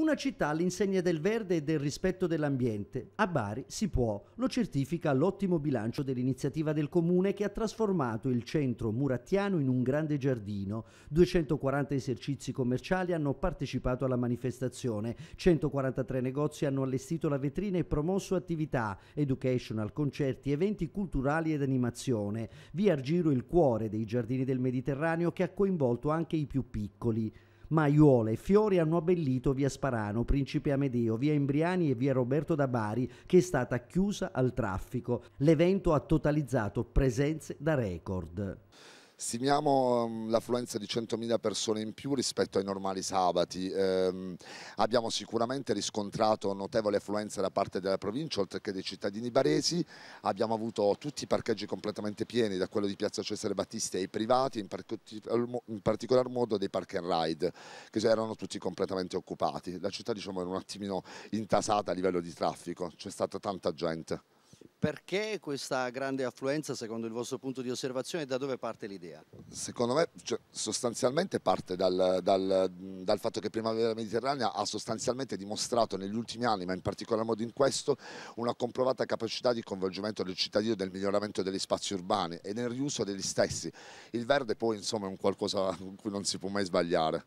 Una città all'insegna del verde e del rispetto dell'ambiente. A Bari si può, lo certifica l'ottimo bilancio dell'iniziativa del comune che ha trasformato il centro murattiano in un grande giardino. 240 esercizi commerciali hanno partecipato alla manifestazione, 143 negozi hanno allestito la vetrina e promosso attività, educational, concerti, eventi culturali ed animazione. Via Argiro il cuore dei giardini del Mediterraneo che ha coinvolto anche i più piccoli. Maiuole, fiori hanno abbellito via Sparano, Principe Amedeo, via Imbriani e via Roberto da Bari, che è stata chiusa al traffico. L'evento ha totalizzato presenze da record. Stimiamo mm, l'affluenza di 100.000 persone in più rispetto ai normali sabati. Eh, abbiamo sicuramente riscontrato notevole affluenza da parte della provincia, oltre che dei cittadini baresi. Abbiamo avuto tutti i parcheggi completamente pieni, da quello di Piazza Cesare Battisti ai privati, in, in particolar modo dei park and ride, che erano tutti completamente occupati. La città diciamo, era un attimino intasata a livello di traffico, c'è stata tanta gente. Perché questa grande affluenza secondo il vostro punto di osservazione da dove parte l'idea? Secondo me cioè, sostanzialmente parte dal, dal, dal, fatto che Primavera Mediterranea ha sostanzialmente dimostrato negli ultimi anni, ma in particolar modo in questo, una comprovata capacità di coinvolgimento del cittadino del miglioramento degli spazi urbani e nel riuso degli stessi. Il verde poi insomma è un qualcosa con cui non si può mai sbagliare.